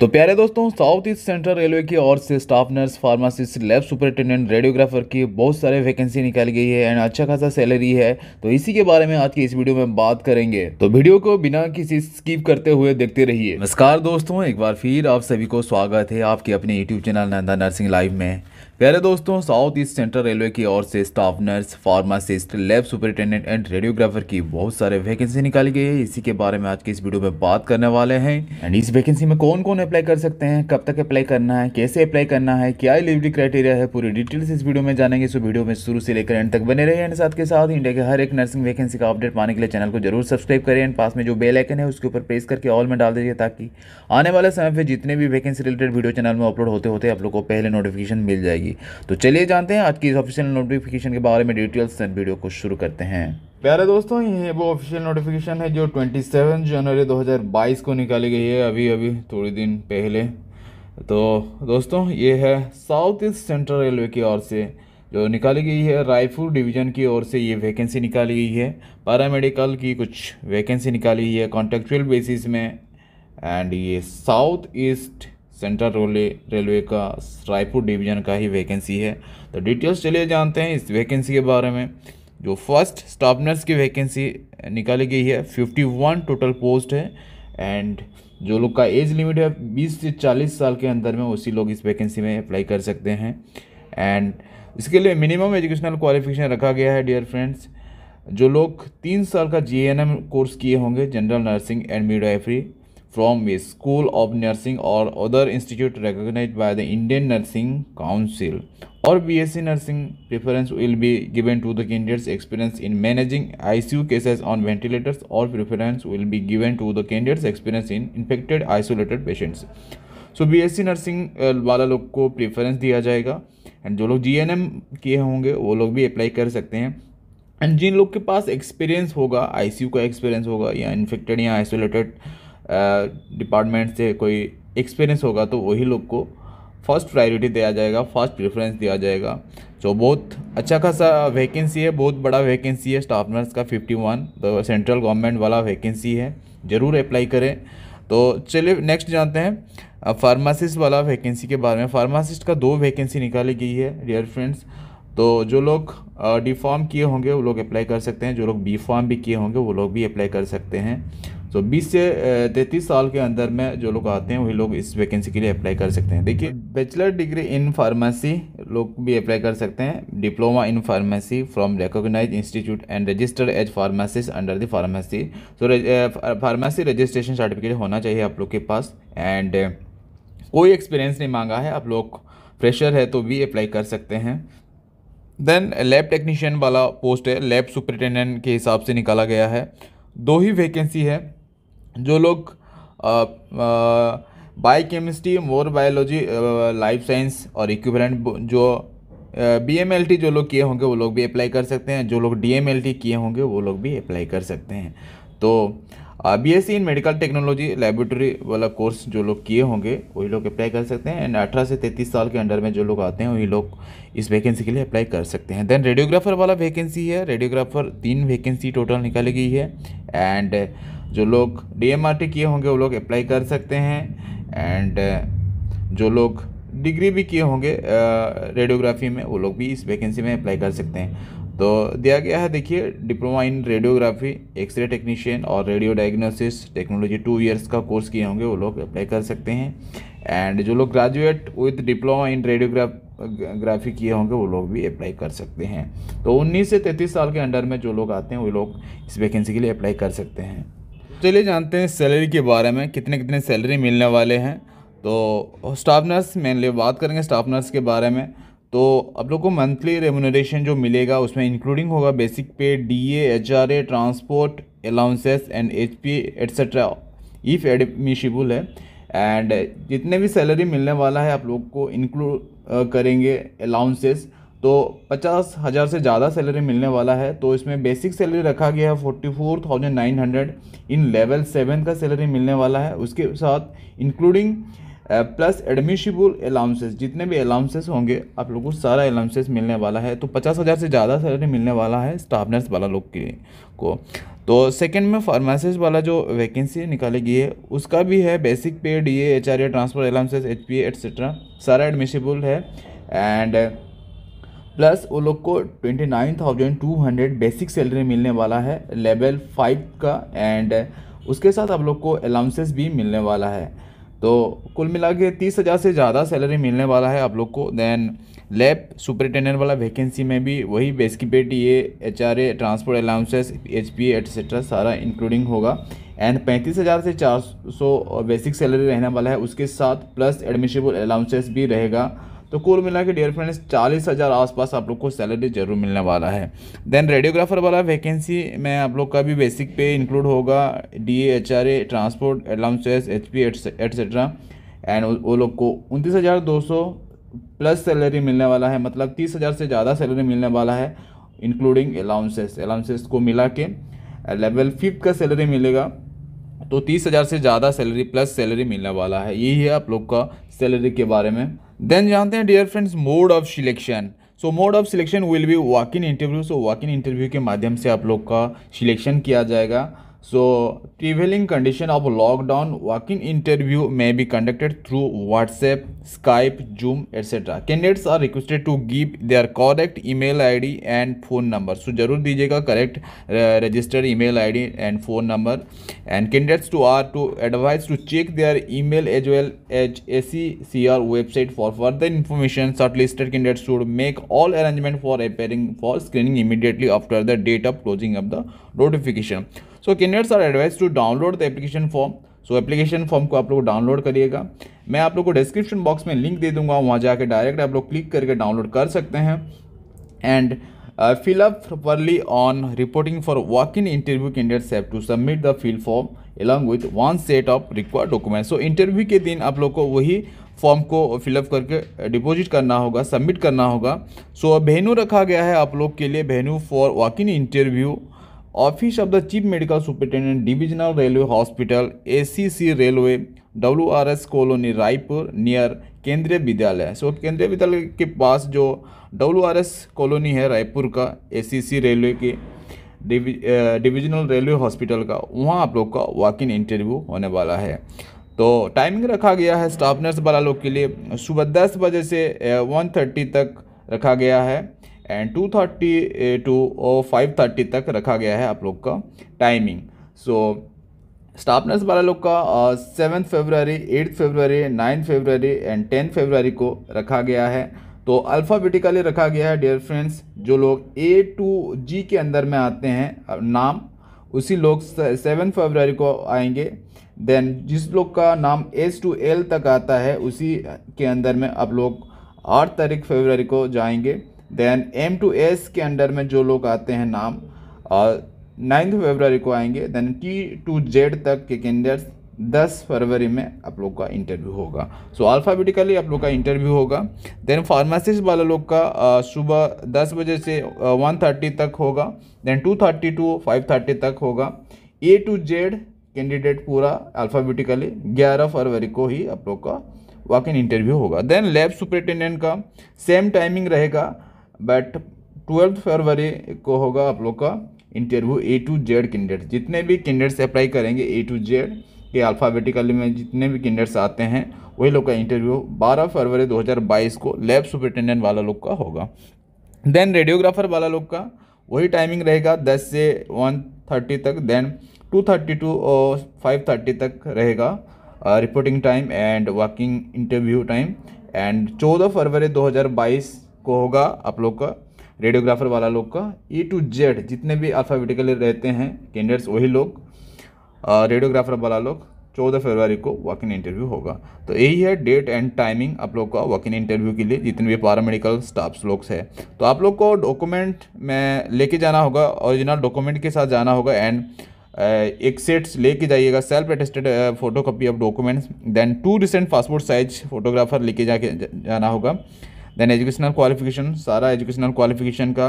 तो प्यारे दोस्तों साउथ ईस्ट सेंट्रल रेलवे की ओर से staff nurse pharmacist lab superintendent radiographer की बहुत सारे वैकेंसी निकाली गई है एंड अच्छा खासा सैलरी है तो इसी के बारे में आज की इस वीडियो में बात करेंगे तो वीडियो को बिना किसी स्किप करते हुए देखते रहिए नमस्कार दोस्तों एक बार फिर आप सभी को स्वागत है आपके अपने YouTube channel Nanda nursing live में प्यारे दोस्तों साउथ ईस्ट सेंट्रल रेलवे की ओर से staff nurse pharmacist lab superintendent and radiographer की बहुत सारे वैकेंसी निकाली गई है इसी के बारे में आज के इस वीडियो में बात करने वाले हैं एंड इस वैकेंसी में कौन कौन अप्लाई कर सकते हैं कब तक अप्लाई करना है कैसे अप्लाई करना है क्या एलिजिबिलिटी क्राइटेरिया है पूरी डिटेल्स इस वीडियो में जानेंगे सो वीडियो में शुरू से लेकर एंड तक बने रहे एंड साथ के साथ इंडिया के हर एक नर्सिंग वैकेंसी का अपडेट पाने के लिए चैनल को जरूर सब्सक्राइब करें एंड पास में जो बेल आइकन है उसके ऊपर प्रेस करके ऑल में डाल दीजिए ताकि आने वाले समय पर जितने भी वैकेंसी रिलेटेड वीडियो चैनल में अपलोड होते होते आप लोग को पहले नोटिफिकेशन मिल जाएगी रहेगी तो चलिए जानते हैं आज की इस ऑफिशियल नोटिफिकेशन के बारे में डिटेल्स से वीडियो को शुरू करते हैं प्यारे दोस्तों ये वो ऑफिशियल नोटिफिकेशन है जो 27 जनवरी 2022 को निकाली गई है अभी अभी थोड़ी दिन पहले तो दोस्तों ये है साउथ ईस्ट सेंट्रल रेलवे की ओर से जो निकाली गई है रायपुर डिवीज़न की ओर से ये वैकेंसी निकाली गई है पैरामेडिकल की कुछ वैकेंसी निकाली गई है कॉन्ट्रेक्चुअल बेसिस में एंड ये south east central rail railway का रायपुर डिवीज़न का ही वैकेंसी है तो डिटेल्स चलिए जानते हैं इस वैकेंसी के बारे में जो फर्स्ट स्टाफ नर्स की वैकेंसी निकाली गई है 51 टोटल पोस्ट है एंड जो लोग का एज लिमिट है 20 से 40 साल के अंदर में उसी लोग इस वैकेंसी में अप्लाई कर सकते हैं एंड इसके लिए मिनिमम एजुकेशनल क्वालिफिकेशन रखा गया है डियर फ्रेंड्स जो लोग तीन साल का जी कोर्स किए होंगे general nursing and midwifery from which School of Nursing or other institute recognized by the Indian Nursing Council or BSc Nursing preference will be given to the candidate's experience in managing ICU cases on ventilators or preference will be given to the candidate's experience in infected isolated patients. So B S C nursing वाला लोग को preference दिया जाएगा and जो लोग G N M किए होंगे वो लोग भी अप्लाई कर सकते हैं एंड जिन लोग के पास एक्सपीरियंस होगा आई सी यू का एक्सपीरियंस होगा या इन्फेक्टेड या आइसोलेटेड डिपार्टमेंट से कोई एक्सपीरियंस होगा तो वही लोग को फर्स्ट प्रायोरिटी दिया जाएगा फर्स्ट प्रेफरेंस दिया जाएगा जो बहुत अच्छा खासा वैकेंसी है बहुत बड़ा वैकेंसी है स्टाफ नर्स का 51 तो सेंट्रल गवर्नमेंट वाला वैकेंसी है ज़रूर अप्लाई करें तो चलिए नेक्स्ट जानते हैं फार्मासिस्ट वाला वैकेंसी के बारे में फार्मासिस्ट का दो वैकेंसी निकाली गई है डियर फ्रेंड्स तो जो लोग डी फॉर्म किए होंगे वो लोग अप्लाई कर सकते हैं जो लोग बी फॉर्म भी किए होंगे वो लोग भी अप्लाई कर सकते हैं सो 20 से 33 साल के अंदर में जो लोग आते हैं वही लोग इस वैकेंसी के लिए अप्लाई कर सकते हैं देखिए बैचलर डिग्री इन फार्मेसी लोग भी अप्लाई कर सकते हैं diploma in pharmacy from recognise institute and registered as pharmacist under the pharmacy so pharmacy registration certificate होना चाहिए आप लोग के पास एंड कोई एक्सपीरियंस नहीं मांगा है आप लोग फ्रेशर है तो भी अप्लाई कर सकते हैं देन लैब टेक्नीशियन वाला पोस्ट है लैब सुपरिटेंडेंट के हिसाब से निकाला गया है दो ही वैकेंसी है जो लोग biochemistry or biology life science और इक्विपमेंट जो बी एम एल टी जो लोग किए होंगे वो लोग भी अप्लाई कर सकते हैं जो लोग डी एम एल टी किए होंगे वो लोग भी अप्लाई कर सकते हैं तो B S C in medical technology laboratory वाला कोर्स जो लोग किए होंगे वही लोग अप्लाई कर सकते हैं एंड अठारह से तैंतीस साल के अंडर में जो लोग आते हैं वही लोग इस वैकेंसी के लिए अप्लाई कर सकते हैं देन रेडियोग्राफर वाला वैकेंसी है रेडियोग्राफर तीन वैकेंसी टोटल निकाली गई है एंड जो लोग डी किए होंगे वो लोग अप्लाई कर सकते हैं एंड uh, जो लोग डिग्री भी किए होंगे रेडियोग्राफी uh, में वो लोग भी इस वैकेंसी में अप्लाई कर सकते हैं तो दिया गया है देखिए diploma in radiography X-ray technician और radio diagnosis technology two years का कोर्स किए होंगे वो लोग अप्लाई कर सकते हैं एंड जो लोग graduate with diploma in radiography किए होंगे वो लोग भी अप्लाई कर सकते हैं तो उन्नीस से तैंतीस साल के अंडर में जो लोग आते हैं वो लोग इस वैकेंसी के लिए अप्लाई कर सकते हैं चलिए जानते हैं सैलरी के बारे में कितने कितने सैलरी मिलने वाले हैं तो स्टाफ नर्स मेनली बात करेंगे स्टाफ नर्स के बारे में तो आप लोग को मंथली रेमोनरेशन जो मिलेगा उसमें इंक्लूडिंग होगा basic pay D H R A transport allowances and H P etcetera if admissible है एंड जितने भी सैलरी मिलने वाला है आप लोग को इंक्लूड करेंगे अलाउंसेस तो पचास हज़ार से ज़्यादा सैलरी मिलने वाला है तो इसमें बेसिक सैलरी रखा गया है forty four thousand nine hundred in level seven का सैलरी मिलने वाला है उसके साथ इंक्लूडिंग प्लस एडमिशिबल अलाउंसेस जितने भी अलाउंसेस होंगे आप लोगों को सारा अलाउंसेस मिलने वाला है तो पचास हज़ार से ज़्यादा सैलरी मिलने वाला है स्टाफ नर्स वाला लोग के को तो सेकंड में फार्मासिस्ट वाला जो वैकेंसी निकाली गई है उसका भी है basic pay D A H R A transfer allowances H P etcetera सारा एडमिशिबल है एंड प्लस वो लोग को twenty nine thousand two hundred basic salary मिलने वाला है लेवल फाइव का एंड उसके साथ आप लोग को अलाउंसेस भी मिलने वाला है तो कुल मिला के तीस हज़ार से ज़्यादा सैलरी मिलने वाला है आप लोग को देन लैब सुपरिटेंडेंट वाला वैकेंसी में भी वही basic pay T H R A transport allowances H P etcetera सारा इंक्लूडिंग होगा एंड पैंतीस हज़ार से चार सौ बेसिक सैलरी रहने वाला है उसके साथ प्लस एडमिशबल अलाउंसेस भी रहेगा तो कुल मिला के डियर फ्रेंड्स चालीस हज़ार आसपास आप लोग को सैलरी जरूर मिलने वाला है देन रेडियोग्राफर वाला वैकेंसी में आप लोग का भी बेसिक पे इंक्लूड होगा D H R A transport allowances H P etcetera and वो लोग को उनतीस हज़ार दो सौ प्लस सैलरी मिलने वाला है मतलब तीस हज़ार से ज़्यादा सैलरी मिलने वाला है इंक्लूडिंग अलाउंसेस अलाउंसेस को मिला के लेवल फिफ्थ का सैलरी मिलेगा तो तीस हज़ार से ज़्यादा सैलरी प्लस सैलरी मिलने वाला है यही है आप लोग का सैलरी के बारे में देन जानते हैं dear friends mode of selection so mode of selection will be walk in interview so walk in interview के माध्यम से आप लोग का सिलेक्शन किया जाएगा So, prevailing condition of lockdown, working interview may be conducted through WhatsApp, Skype, Zoom, etc. Candidates are requested to give their correct email ID and phone number. So, जरूर दीजिएगा correct uh, registered email ID and phone number. And candidates to are to advised to check their email as well as secr website for further information. Shortlisted candidates should make all arrangement for appearing for screening immediately after the date of closing of the notification. So candidates are advise to download the application form so application form को आप लोग download करिएगा मैं आप लोग को description box में link दे दूंगा वहाँ जाकर डायरेक्ट आप लोग क्लिक करके डाउनलोड कर सकते हैं and fill up early on reporting for walk in interview candidates have to submit the fill form along with one set of of document so interview के दिन आप लोग को वही फॉर्म को फिलअप करके डिपॉजिट uh, करना होगा सबमिट करना होगा सो so, भेनू रखा गया है आप लोग के लिए venue for walk in interview office of the chief medical superintendent divisional railway hospital A railway W R S colony Raipur near Kendriya Vidyalaya सो केंद्रीय विद्यालय के पास जो डब्ल्यू आर एस कॉलोनी है रायपुर का ए रेलवे के डिविजनल रेलवे हॉस्पिटल का वहाँ आप लोग का वॉक इन इंटरव्यू होने वाला है तो टाइमिंग रखा गया है स्टाफ नर्स वाला लोग के लिए सुबह दस बजे से वन eh, थर्टी तक रखा गया है and two thirty to five thirty तक रखा गया है आप लोग का टाइमिंग सो स्टाफ नर्स वाला लोग का seven February eighth February nine February and ten February को रखा गया है तो अल्फ़ाबेटिकली रखा गया है डियर फ्रेंड्स जो लोग ए टू जी के अंदर में आते हैं नाम उसी लोग सेवन फेबररी को आएंगे देन जिस लोग का नाम एस टू एल तक आता है उसी के अंदर में आप लोग आठ तारीख फेबररी को जाएंगे देन एम टू एस के अंडर में जो लोग आते हैं नाम नाइन्थ फरवरी को आएंगे देन टी टू जेड तक के कैंडिडेट्स दस फरवरी में आप लोग का इंटरव्यू होगा सो so, अल्फ़ाबेटिकली आप लोग का इंटरव्यू होगा देन फार्मासिस्ट वाले लोग का सुबह दस बजे से वन थर्टी तक होगा then two thirty to five thirty तक होगा ए टू जेड कैंडिडेट पूरा अल्फ़ाबेटिकली ग्यारह फरवरी को ही आप लोग का वॉक इन इंटरव्यू होगा देन लैब सुपरिटेंडेंट का सेम टाइमिंग रहेगा बट ट्वेल्थ फरवरी को होगा आप लोग का interview A to Z candidate जितने भी कैंडिडेट्स अप्लाई करेंगे ए टू जेड के अल्फ़ाबेटिकली में जितने भी कैंडिडेट्स आते हैं वही लोग का इंटरव्यू 12 फरवरी 2022 को लैब सुपरिटेंडेंट वाला लोग का होगा देन रेडियोग्राफर वाला लोग का वही टाइमिंग रहेगा 10 से 1:30 तक देन 2:30 टू फाइव थर्टी तक uh, रहेगा reporting time and working interview time and 14 फरवरी 2022 को होगा आप लोग का रेडियोग्राफर वाला लोग का ई टू जेड जितने भी अल्फ़ाबेटिकली रहते हैं कैंडिडेट्स वही लोग रेडियोग्राफर वाला लोग चौदह फरवरी को वॉक इन इंटरव्यू होगा तो यही है डेट एंड टाइमिंग आप लोग का वॉक इन इंटरव्यू के लिए जितने भी पारामेडिकल स्टाफ्स लोग हैं तो आप लोग को डॉक्यूमेंट में लेके जाना होगा ओरिजिनल डॉक्यूमेंट के साथ जाना होगा एंड एक सेट्स लेके जाइएगा self attested photo copy of documents then two recent passport size photographer लेके जाके जाना होगा देन एजुकेशनल क्वालिफिकेशन सारा एजुकेशनल क्वालिफिकेशन का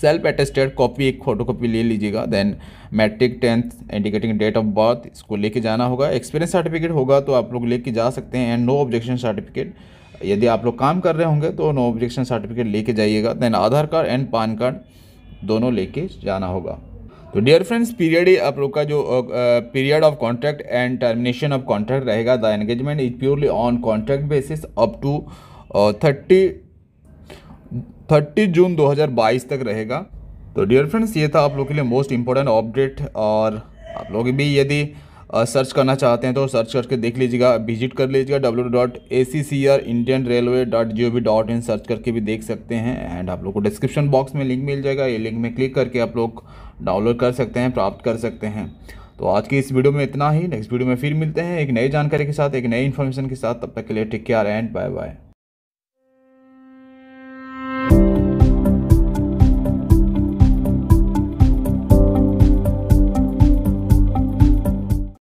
सेल्फ अटेस्टेड कॉपी एक फोटो कॉपी ले लीजिएगा then matric tenth indicating date of birth इसको लेके जाना होगा एक्सपीरियंस सर्टिफिकेट होगा तो आप लोग लेके जा सकते हैं एंड नो ऑब्जेक्शन सर्टिफिकेट यदि आप लोग काम कर रहे होंगे तो नो ऑब्जेक्शन सर्टिफिकेट लेके जाइएगा then Aadhaar card and PAN card दोनों लेके जाना होगा तो डियर फ्रेंड्स पीरियड आप लोग का जो period of contract and termination of contract रहेगा the engagement is purely on contract basis up to और थर्टी थर्टी जून 2022 तक रहेगा तो डियर फ्रेंड्स ये था आप लोग के लिए मोस्ट इम्पोर्टेंट अपडेट और आप लोग भी यदि सर्च करना चाहते हैं तो सर्च करके देख लीजिएगा विजिट कर लीजिएगा W dot A C C R Indian railway dot G O V dot in search करके भी देख सकते हैं एंड आप लोग को डिस्क्रिप्शन बॉक्स में लिंक मिल जाएगा ये लिंक में क्लिक करके आप लोग डाउनलोड कर सकते हैं प्राप्त कर सकते हैं तो आज की इस वीडियो में इतना ही नेक्स्ट वीडियो में फिर मिलते हैं एक नई जानकारी के साथ एक नई इन्फॉर्मेशन के साथ तब तक के लिए take care and bye bye